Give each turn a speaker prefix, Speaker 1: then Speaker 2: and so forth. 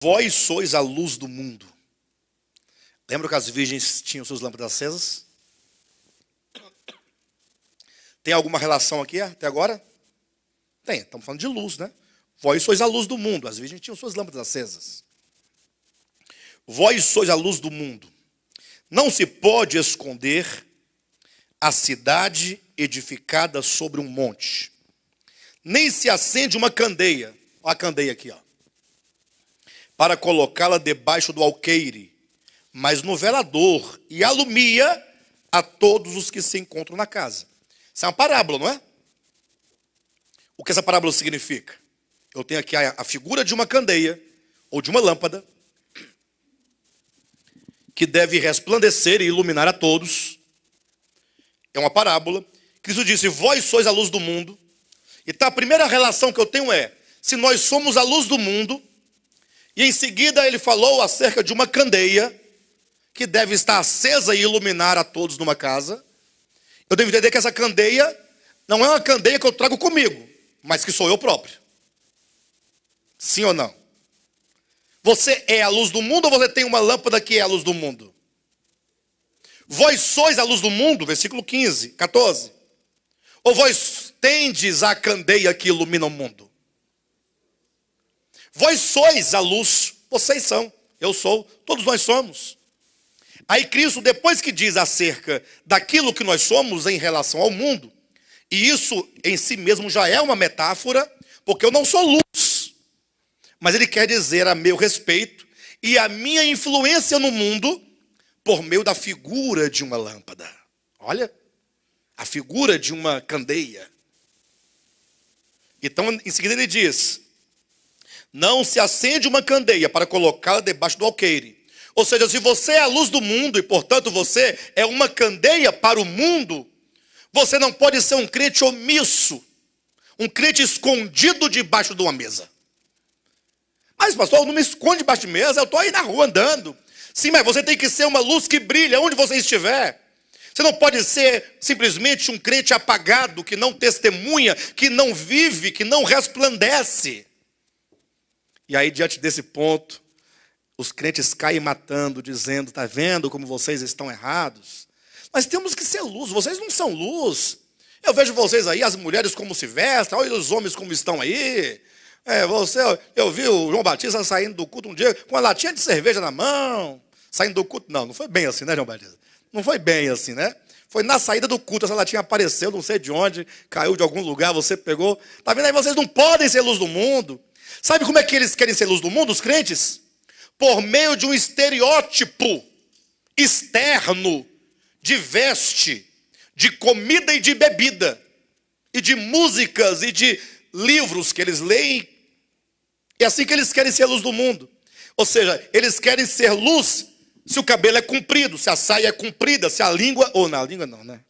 Speaker 1: Vós sois a luz do mundo. Lembra que as virgens tinham suas lâmpadas acesas? Tem alguma relação aqui é, até agora? Tem, estamos falando de luz, né? Vós sois a luz do mundo. As virgens tinham suas lâmpadas acesas. Vós sois a luz do mundo. Não se pode esconder a cidade edificada sobre um monte. Nem se acende uma candeia. Olha a candeia aqui, ó para colocá-la debaixo do alqueire, mas no velador, e alumia a todos os que se encontram na casa. Isso é uma parábola, não é? O que essa parábola significa? Eu tenho aqui a, figura de uma candeia ou de uma lâmpada que deve resplandecer e iluminar a todos. É uma parábola. Cristo disse: Vós sois a luz do mundo. Então a primeira relação que eu tenho é: se nós somos a luz do mundo, e em seguida ele falou acerca de uma candeia que deve estar acesa e iluminar a todos numa casa. Eu devo entender que essa candeia não é uma candeia que eu trago comigo, mas que sou eu próprio. Sim ou não? Você é a luz do mundo ou você tem uma lâmpada que é a luz do mundo? Vós sois a luz do mundo, versículo 15, 14. Ou vós tendes a candeia que ilumina o mundo? Vós sois a luz, vocês são, eu sou, todos nós somos. Aí Cristo, depois que diz acerca daquilo que nós somos em relação ao mundo, e isso em si mesmo já é uma metáfora, porque eu não sou luz, mas ele quer dizer a meu respeito e a minha influência no mundo por meio da figura de uma lâmpada. Olha, a figura de uma candeia. Então, em seguida ele diz: não se acende uma candeia para colocá-la debaixo do alqueire. Ou seja, se você é a luz do mundo e, portanto, você é uma candeia para o mundo, você não pode ser um crente omisso, um crente escondido debaixo de uma mesa. Mas, pastor, eu não me esconde debaixo de mesa, eu estou aí na rua andando. Sim, mas você tem que ser uma luz que brilha onde você estiver. Você não pode ser simplesmente um crente apagado, que não testemunha, que não vive, que não resplandece. E aí, diante desse ponto, os crentes caem matando, dizendo: está vendo como vocês estão errados? Nós temos que ser luz, vocês não são luz. Eu vejo vocês aí, as mulheres como se vestem, olha os homens como estão aí. É, você, eu vi o João Batista saindo do culto um dia com a latinha de cerveja na mão. Saindo do culto, não, não foi bem assim, né, João Batista? Não foi bem assim, né? Foi na saída do culto, essa latinha apareceu, não sei de onde, caiu de algum lugar, você pegou. Tá vendo aí? Vocês não podem ser luz do mundo. Sabe como é que eles querem ser luz do mundo, os crentes? Por meio de um estereótipo externo de veste, de comida e de bebida, e de músicas e de livros que eles leem. É assim que eles querem ser luz do mundo. Ou seja, eles querem ser luz se o cabelo é comprido, se a saia é comprida, se a língua. Ou na língua não, né?